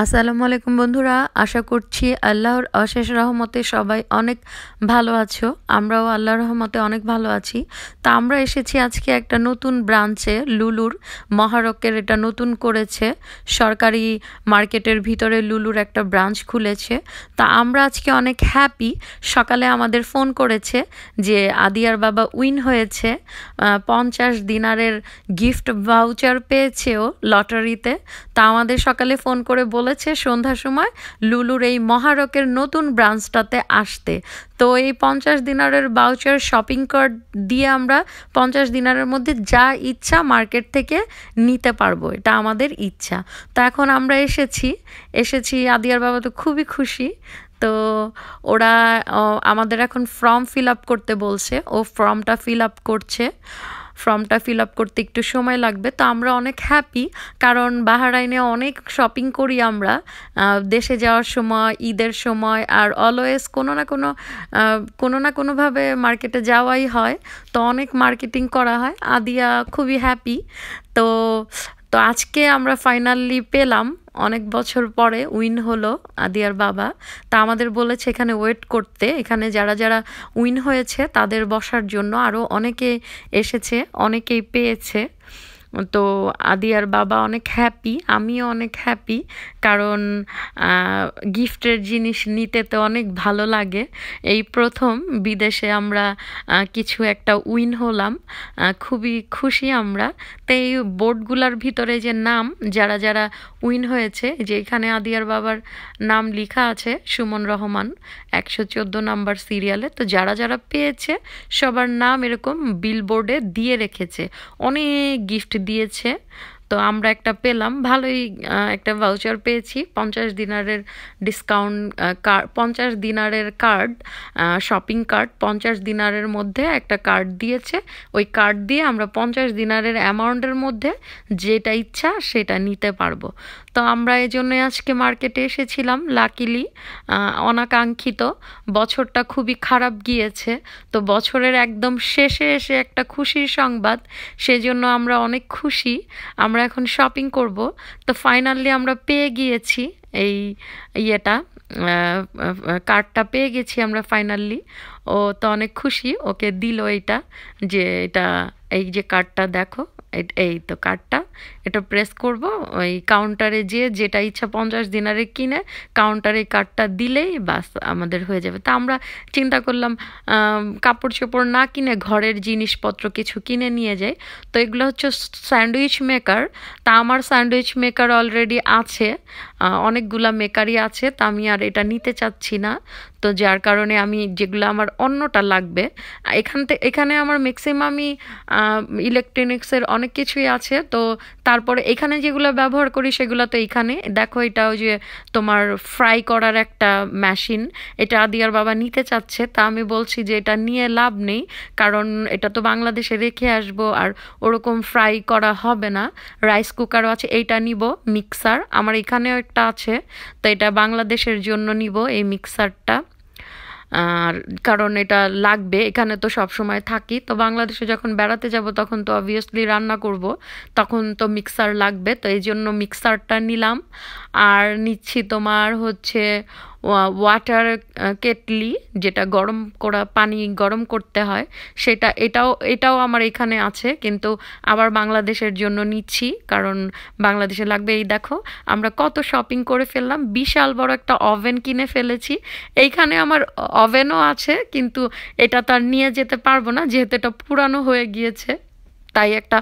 আসসালামু আলাইকুম বন্ধুরা আশা করছি আল্লাহর অশেষ রহমতে সবাই অনেক ভালো আছো আমরাও আল্লাহর রহমতে অনেক ভালো আছি তা আমরা এসেছি আজকে একটা নতুন ব্রাঞ্চে লুলুর মহারকের এটা নতুন করেছে সরকারি মার্কেটের ভিতরে লুলুর একটা ব্রাঞ্চ খুলেছে তা আমরা আজকে অনেক হ্যাপি সকালে আমাদের ফোন করেছে যে আদিয়ার বাবা উইন হয়েছে পঞ্চাশ দিনারের গিফট ভাউচার পেয়েছেও লটারিতে তা আমাদের সকালে ফোন করে বল বলেছে সন্ধ্যার সময় লুলুর এই মহারকের নতুন ব্রাঞ্চটাতে আসতে তো এই পঞ্চাশ দিনারের বাউচার শপিং কার্ড দিয়ে আমরা পঞ্চাশ দিনারের মধ্যে যা ইচ্ছা মার্কেট থেকে নিতে পারবো এটা আমাদের ইচ্ছা তো এখন আমরা এসেছি এসেছি আদিয়ার বাবা তো খুবই খুশি তো ওরা আমাদের এখন ফর্ম ফিল আপ করতে বলছে ও ফর্মটা ফিল আপ করছে ফর্মটা ফিল আপ করতে একটু সময় লাগবে তো আমরা অনেক হ্যাপি কারণ বাহারাইনে অনেক শপিং করি আমরা দেশে যাওয়ার সময় ঈদের সময় আর অলওয়েজ কোনো না কোনো কোনো না কোনোভাবে মার্কেটে যাওয়াই হয় তো অনেক মার্কেটিং করা হয় আদিয়া খুবই হ্যাপি তো তো আজকে আমরা ফাইনালি পেলাম অনেক বছর পরে উইন হলো আদিয়ার বাবা তা আমাদের বলেছে এখানে ওয়েট করতে এখানে যারা যারা উইন হয়েছে তাদের বসার জন্য আরও অনেকে এসেছে অনেকেই পেয়েছে তো আদিয়ার বাবা অনেক হ্যাপি আমিও অনেক হ্যাপি কারণ গিফটের জিনিস নিতে তো অনেক ভালো লাগে এই প্রথম বিদেশে আমরা কিছু একটা উইন হলাম খুবই খুশি আমরা এই বোর্ডগুলার ভিতরে যে নাম যারা যারা উইন হয়েছে যে এখানে আদিয়ার বাবার নাম লেখা আছে সুমন রহমান একশো চোদ্দো নাম্বার সিরিয়ালে তো যারা যারা পেয়েছে সবার নাম এরকম বিলবোর্ডে দিয়ে রেখেছে অনেক গিফট দিয়েছে তো আমরা একটা পেলাম ভালোই একটা ভাউচার পেয়েছি পঞ্চাশ দিনারের ডিসকাউন্ট কার্ড পঞ্চাশ দিনারের কার্ড শপিং কার্ড পঞ্চাশ দিনারের মধ্যে একটা কার্ড দিয়েছে ওই কার্ড দিয়ে আমরা পঞ্চাশ দিনারের অ্যামাউন্টের মধ্যে যেটা ইচ্ছা সেটা নিতে পারবো তো আমরা এই জন্যই আজকে মার্কেটে এসেছিলাম লাকিলি অনাকাঙ্ক্ষিত বছরটা খুবই খারাপ গিয়েছে তো বছরের একদম শেষে এসে একটা খুশির সংবাদ সেজন্য আমরা অনেক খুশি আমরা এখন শপিং করব তো ফাইনালি আমরা পেয়ে গিয়েছি এই ইয়েটা কার্ডটা পেয়ে গেছি আমরা ফাইনালি ও তো অনেক খুশি ওকে দিল এইটা যে এটা এই যে কার্ডটা দেখো এই তো কার্ডটা এটা প্রেস করব ওই কাউন্টারে যেয়ে যেটা ইচ্ছা পঞ্চাশ দিনারে কিনে কাউন্টারে কার্ডটা দিলেই বাস আমাদের হয়ে যাবে তা আমরা চিন্তা করলাম কাপড় চোপড় না কিনে ঘরের জিনিসপত্র কিছু কিনে নিয়ে যাই তো এগুলো হচ্ছে স্যান্ডউইচ মেকার তা আমার স্যান্ডউইচ মেকার অলরেডি আছে অনেকগুলা মেকারই আছে তা আমি আর এটা নিতে চাচ্ছি না তো যার কারণে আমি যেগুলো আমার অন্যটা লাগবে এখান থেকে এখানে আমার ম্যাক্সিমামই ইলেকট্রনিক্সের অনেক কিছুই আছে তো তারপরে এখানে যেগুলো ব্যবহার করি সেগুলো তো এখানে দেখো এটাও যে তোমার ফ্রাই করার একটা মেশিন এটা আদিয়ার বাবা নিতে চাচ্ছে তা আমি বলছি যে এটা নিয়ে লাভ নেই কারণ এটা তো বাংলাদেশে রেখে আসব আর ওরকম ফ্রাই করা হবে না রাইস কুকারও আছে এইটা নিব মিক্সার আমার এখানেও একটা আছে তো এটা বাংলাদেশের জন্য নিব এই মিক্সারটা আর কারণ এটা লাগবে এখানে তো সব সময় থাকি তো বাংলাদেশে যখন বেড়াতে যাব তখন তো অবভিয়াসলি রান্না করব তখন তো মিক্সার লাগবে তো এই জন্য মিক্সারটা নিলাম আর নিচ্ছি তোমার হচ্ছে ওয়াটার কেটলি যেটা গরম করা পানি গরম করতে হয় সেটা এটাও এটাও আমার এখানে আছে কিন্তু আবার বাংলাদেশের জন্য নিচ্ছি কারণ বাংলাদেশে লাগবে এই দেখো আমরা কত শপিং করে ফেললাম বিশাল বড় একটা ওভেন কিনে ফেলেছি এইখানে আমার ওভেনও আছে কিন্তু এটা তো আর নিয়ে যেতে পারবো না যেহেতু এটা পুরানো হয়ে গিয়েছে তাই একটা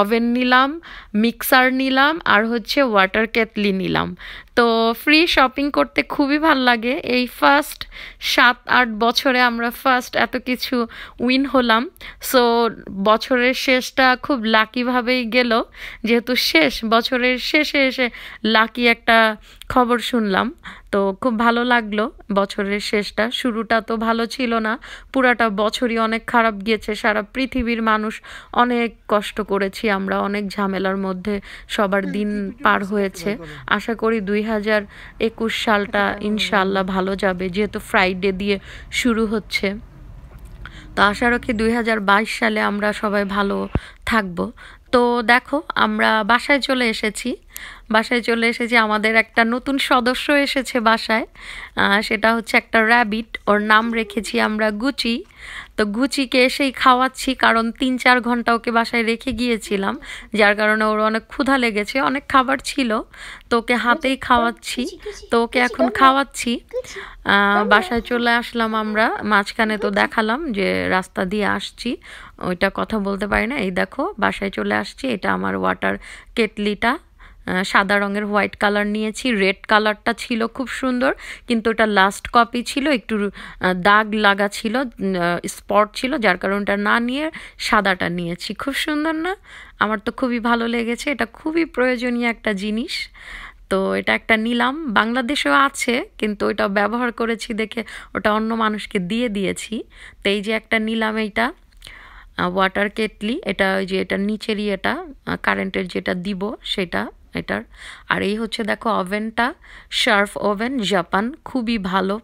ওভেন নিলাম মিক্সার নিলাম আর হচ্ছে ওয়াটার কেটলি নিলাম তো ফ্রি শপিং করতে খুবই ভাল লাগে এই ফার্স্ট সাত আট বছরে আমরা ফার্স্ট এত কিছু উইন হলাম সো বছরের শেষটা খুব লাকিভাবেই গেল যেহেতু শেষ বছরের শেষে এসে লাকি একটা খবর শুনলাম তো খুব ভালো লাগলো বছরের শেষটা শুরুটা তো ভালো ছিল না পুরাটা বছরই অনেক খারাপ গিয়েছে সারা পৃথিবীর মানুষ অনেক কষ্ট করেছি আমরা অনেক ঝামেলার মধ্যে সবার হ্যাঁ, দিন পার হয়েছে আশা করি দুই হাজার একুশ সালটা হ্যাঁ, হ্যাঁ, ইনশাল্লাহ ভালো যাবে যেহেতু ফ্রাইডে দিয়ে শুরু হচ্ছে তো আশা রাখি দুই সালে আমরা সবাই ভালো থাকবো তো দেখো আমরা বাসায় চলে এসেছি বাসায় চলে এসেছি আমাদের একটা নতুন সদস্য এসেছে বাসায় সেটা হচ্ছে একটা র্যাবিট ওর নাম রেখেছি আমরা গুচি তো গুচিকে এসেই খাওয়াচ্ছি কারণ তিন চার ঘন্টা ওকে বাসায় রেখে গিয়েছিলাম যার কারণে ওর অনেক ক্ষুধা লেগেছে অনেক খাবার ছিল তো ওকে হাতেই খাওয়াচ্ছি তো ওকে এখন খাওয়াচ্ছি বাসায় চলে আসলাম আমরা মাঝখানে তো দেখালাম যে রাস্তা দিয়ে আসছি ওইটা কথা বলতে পারি না এই দেখো বাসায় চলে আসছি এটা আমার ওয়াটার কেটলিটা সাদা রঙের হোয়াইট কালার নিয়েছি রেড কালারটা ছিল খুব সুন্দর কিন্তু এটা লাস্ট কপি ছিল একটু দাগ লাগা ছিল স্পট ছিল যার কারণটা না নিয়ে সাদাটা নিয়েছি খুব সুন্দর না আমার তো খুবই ভালো লেগেছে এটা খুবই প্রয়োজনীয় একটা জিনিস তো এটা একটা নিলাম বাংলাদেশেও আছে কিন্তু ওইটা ব্যবহার করেছি দেখে ওটা অন্য মানুষকে দিয়ে দিয়েছি তো এই যে একটা নিলাম এইটা ওয়াটার কেটলি এটা ওই যে এটার নিচেরই এটা কারেন্টের যেটা দিব সেটা এটার আর এই হচ্ছে দেখো ওভেনটা শার্ফ ওভেন জাপান খুবই ভালো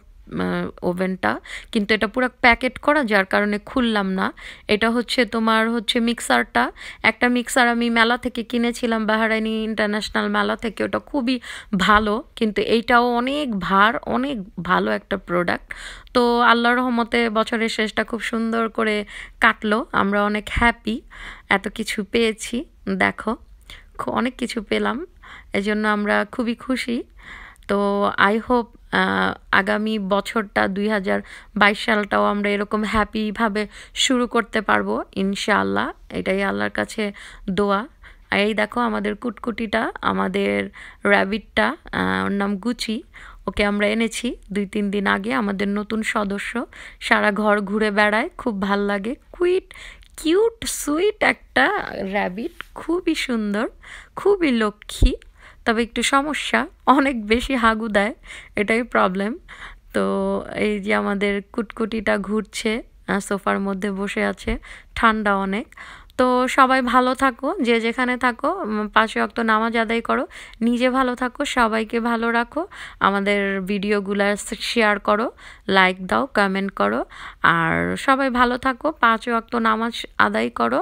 ওভেনটা কিন্তু এটা পুরো প্যাকেট করা যার কারণে খুললাম না এটা হচ্ছে তোমার হচ্ছে মিক্সারটা একটা মিক্সার আমি মেলা থেকে কিনেছিলাম বাহারাইনি ইন্টারন্যাশনাল মেলা থেকে ওটা খুবই ভালো কিন্তু এইটাও অনেক ভার অনেক ভালো একটা প্রোডাক্ট তো আল্লাহর রহমতে বছরের শেষটা খুব সুন্দর করে কাটলো আমরা অনেক হ্যাপি এত কিছু পেয়েছি দেখো অনেক কিছু পেলাম এজন্য আমরা খুবই খুশি তো আই হোপ আগামী বছরটা দুই হাজার বাইশ সালটাও আমরা এরকম হ্যাপিভাবে শুরু করতে পারবো ইনশাআল্লাহ এটাই আল্লাহর কাছে দোয়া আর এই দেখো আমাদের কুটকুটিটা আমাদের র্যাবিটটা ওর নাম গুচি ওকে আমরা এনেছি দুই তিন দিন আগে আমাদের নতুন সদস্য সারা ঘর ঘুরে বেড়ায় খুব ভাল লাগে কুইট কিউট সুইট একটা র্যাবিট খুবই সুন্দর খুবই লক্ষ্মী তবে একটু সমস্যা অনেক বেশি হাগু দেয় এটাই প্রবলেম তো এই যে আমাদের কুটকুটিটা ঘুরছে সোফার মধ্যে বসে আছে ঠান্ডা অনেক তো সবাই ভালো থাকো যে যেখানে থাকো পাশে অক্ত নামাজ আদায় করো নিজে ভালো থাকো সবাইকে ভালো রাখো আমাদের ভিডিওগুলো শেয়ার করো লাইক দাও কমেন্ট করো আর সবাই ভালো থাকো পাঁচও অক্ত নামাজ আদায় করো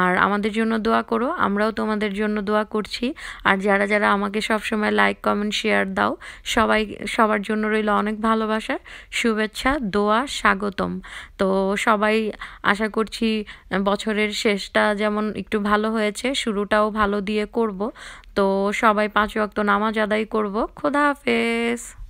আর আমাদের জন্য দোয়া করো আমরাও তোমাদের জন্য দোয়া করছি আর যারা যারা আমাকে সবসময় লাইক কমেন্ট শেয়ার দাও সবাই সবার জন্য রইল অনেক ভালোবাসার শুভেচ্ছা দোয়া স্বাগতম তো সবাই আশা করছি বছরের শেষ নামাজটা যেমন একটু ভালো হয়েছে শুরুটাও ভালো দিয়ে করব তো সবাই পাঁচ ওয়াক্ত নামাজ আদায় করব খোদা হাফেজ